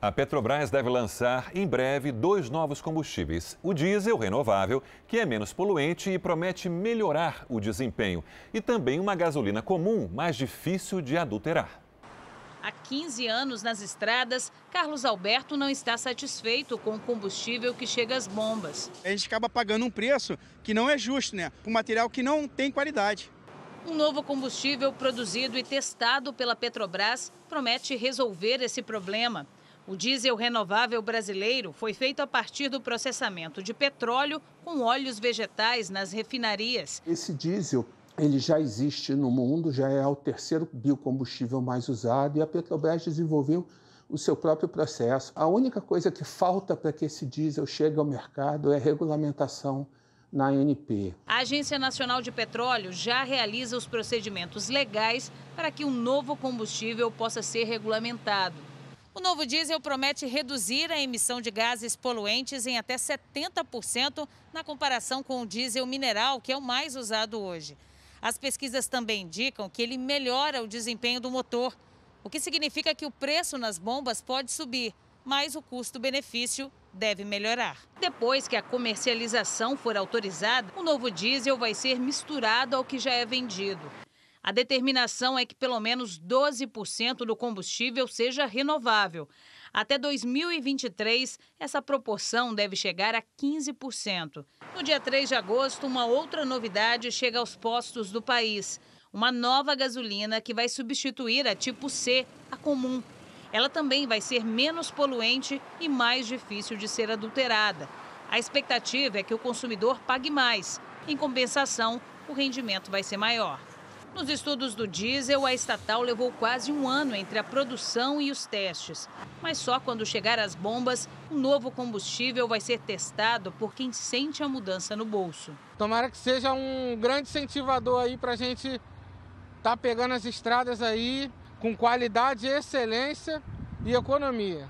A Petrobras deve lançar em breve dois novos combustíveis: o diesel renovável, que é menos poluente e promete melhorar o desempenho, e também uma gasolina comum, mais difícil de adulterar. Há 15 anos nas estradas, Carlos Alberto não está satisfeito com o combustível que chega às bombas. A gente acaba pagando um preço que não é justo, né? Um material que não tem qualidade. Um novo combustível produzido e testado pela Petrobras promete resolver esse problema. O diesel renovável brasileiro foi feito a partir do processamento de petróleo com óleos vegetais nas refinarias. Esse diesel ele já existe no mundo, já é o terceiro biocombustível mais usado e a Petrobras desenvolveu o seu próprio processo. A única coisa que falta para que esse diesel chegue ao mercado é regulamentação na ANP. A Agência Nacional de Petróleo já realiza os procedimentos legais para que o um novo combustível possa ser regulamentado. O novo diesel promete reduzir a emissão de gases poluentes em até 70% na comparação com o diesel mineral, que é o mais usado hoje. As pesquisas também indicam que ele melhora o desempenho do motor, o que significa que o preço nas bombas pode subir, mas o custo-benefício deve melhorar. Depois que a comercialização for autorizada, o novo diesel vai ser misturado ao que já é vendido. A determinação é que pelo menos 12% do combustível seja renovável. Até 2023, essa proporção deve chegar a 15%. No dia 3 de agosto, uma outra novidade chega aos postos do país: uma nova gasolina que vai substituir a tipo C, a comum. Ela também vai ser menos poluente e mais difícil de ser adulterada. A expectativa é que o consumidor pague mais. Em compensação, o rendimento vai ser maior. Nos estudos do diesel, a estatal levou quase um ano entre a produção e os testes. Mas só quando chegar as bombas, o um novo combustível vai ser testado por quem sente a mudança no bolso. Tomara que seja um grande incentivador aí para a gente estar tá pegando as estradas aí com qualidade, excelência e economia.